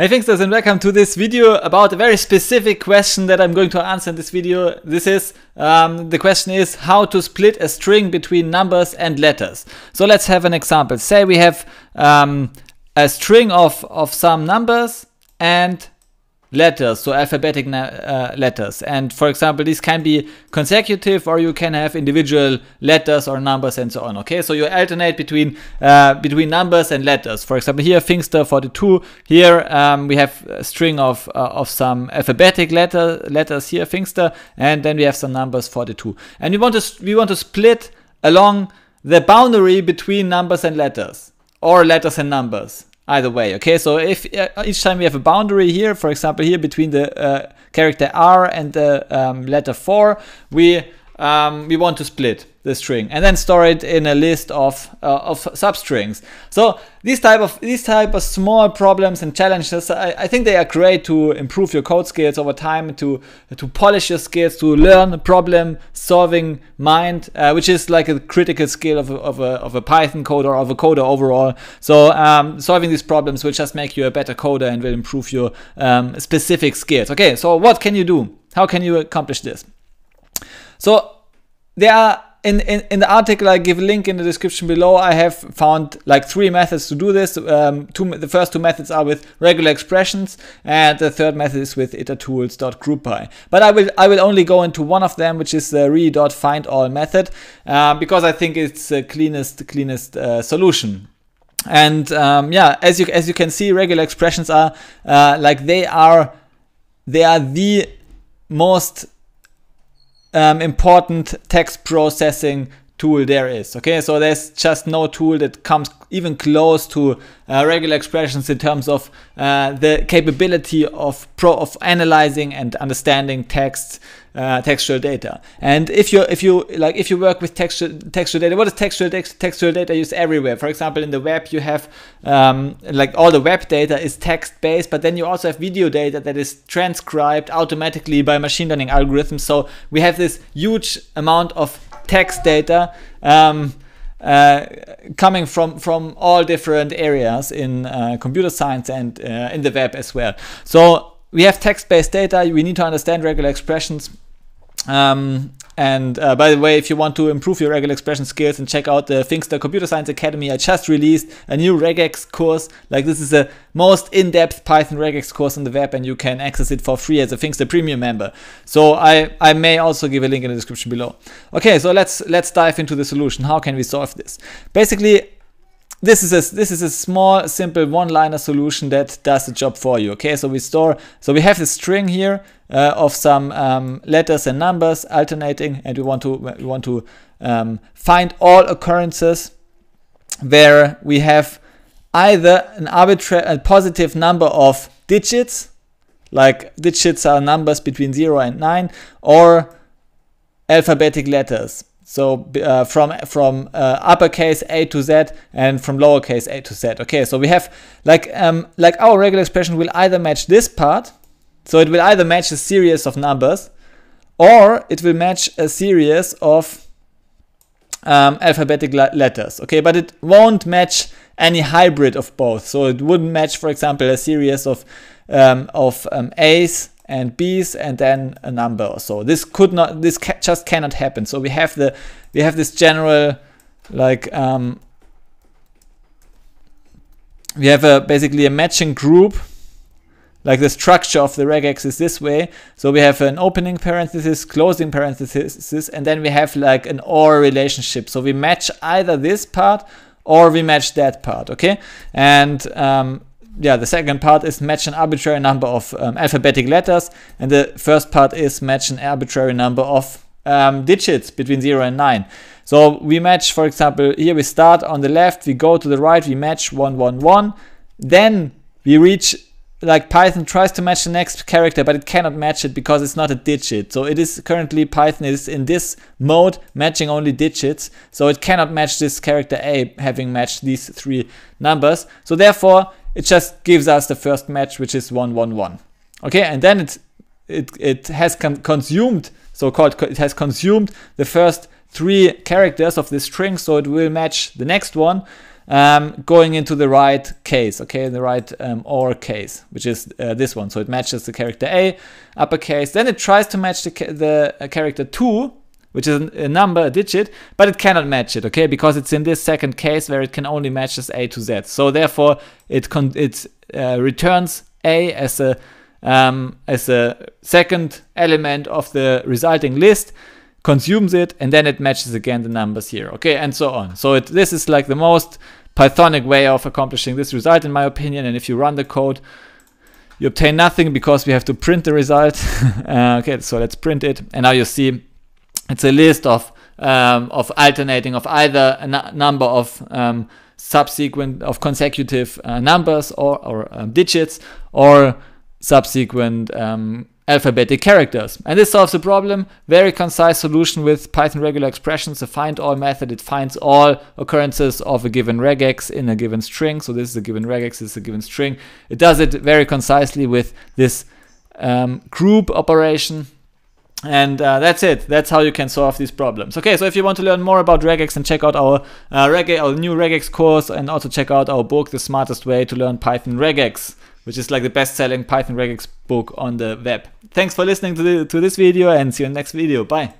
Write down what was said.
Hey Thinksters and welcome to this video about a very specific question that I'm going to answer in this video. This is, um, the question is how to split a string between numbers and letters. So let's have an example. Say we have um, a string of, of some numbers and letters, so alphabetic uh, letters. And for example, these can be consecutive or you can have individual letters or numbers and so on. Okay, so you alternate between uh, between numbers and letters. For example, here Fingster 42. Here um, we have a string of uh, of some alphabetic letter letters here Fingster, and then we have some numbers 42. And we want to we want to split along the boundary between numbers and letters or letters and numbers either way. Okay, so if uh, each time we have a boundary here, for example, here between the uh, character R and the um, letter 4, we um, we want to split the string and then store it in a list of, uh, of substrings. So these type of these type of small problems and challenges, I, I, think they are great to improve your code skills over time, to to polish your skills, to learn problem solving mind, uh, which is like a critical skill of a, of a, of a Python coder or of a coder overall. So um, solving these problems will just make you a better coder and will improve your um, specific skills. Okay, so what can you do? How can you accomplish this? So there are in, in, in the article I give a link in the description below I have found like three methods to do this um, two, the first two methods are with regular expressions and the third method is with itatools.grouppy but I will I will only go into one of them which is the re.findAll method uh, because I think it's the cleanest cleanest uh, solution and um, yeah as you as you can see regular expressions are uh, like they are they are the most um, important text processing tool there is. Okay, so there's just no tool that comes even close to uh, regular expressions in terms of uh, the capability of pro of analyzing and understanding text uh, textual data. And if you if you like if you work with textual textual data, what is textual text, textual data used everywhere? For example, in the web you have um, like all the web data is text based, but then you also have video data that is transcribed automatically by machine learning algorithms. So we have this huge amount of text data um, uh, coming from from all different areas in uh, computer science and uh, in the web as well. So we have text-based data. We need to understand regular expressions. Um, and uh, by the way, if you want to improve your regular expression skills and check out the the Computer Science Academy, I just released a new regex course. Like this is the most in-depth Python regex course on the web and you can access it for free as a the Premium member. So I, I may also give a link in the description below. Okay, so let's, let's dive into the solution. How can we solve this? Basically, this is a this is a small simple one liner solution that does the job for you okay so we store so we have this string here uh, of some um, letters and numbers alternating and we want to we want to um, find all occurrences where we have either an arbitrary a positive number of digits like digits are numbers between 0 and 9 or alphabetic letters so uh, from from uh, uppercase A to Z and from lowercase A to Z. Okay, so we have like um, like our regular expression will either match this part, so it will either match a series of numbers, or it will match a series of um, alphabetic letters. Okay, but it won't match any hybrid of both. So it wouldn't match, for example, a series of um, of um, A's and Bs and then a number or so. This could not, this ca just cannot happen. So we have the, we have this general, like, um, we have a basically a matching group like the structure of the regex is this way. So we have an opening parenthesis, closing parenthesis, and then we have like an OR relationship. So we match either this part or we match that part, okay? And um, yeah, the second part is match an arbitrary number of um, alphabetic letters, and the first part is match an arbitrary number of um, digits between 0 and 9. So we match, for example, here we start on the left, we go to the right, we match 111, then we reach like Python tries to match the next character, but it cannot match it because it's not a digit. So it is currently Python is in this mode matching only digits. So it cannot match this character A having matched these three numbers. So therefore it just gives us the first match, which is 1-1-1. Okay, and then it, it, it has consumed, so-called, it has consumed the first three characters of this string, so it will match the next one um, going into the right case, okay, the right um, OR case, which is uh, this one. So it matches the character A, uppercase. Then it tries to match the, ca the uh, character 2, which is a number, a digit, but it cannot match it, okay? Because it's in this second case where it can only match this A to Z. So therefore, it it uh, returns A as a um, as a second element of the resulting list, consumes it, and then it matches again the numbers here, okay? And so on. So it, this is like the most Pythonic way of accomplishing this result, in my opinion. And if you run the code, you obtain nothing because we have to print the result. uh, okay, so let's print it. And now you see it's a list of um, of alternating of either a n- number of um, subsequent of consecutive uh, numbers or, or um, digits or subsequent um, alphabetic characters. And this solves the problem. Very concise solution with Python regular expressions. The find all method, it finds all occurrences of a given regex in a given string. So this is a given regex, this is a given string. It does it very concisely with this um, group operation and uh, that's it. That's how you can solve these problems. Okay, so if you want to learn more about regex, and check out our uh, our new regex course, and also check out our book, The Smartest Way to Learn Python Regex, which is like the best-selling Python regex book on the web. Thanks for listening to, the, to this video, and see you in the next video. Bye.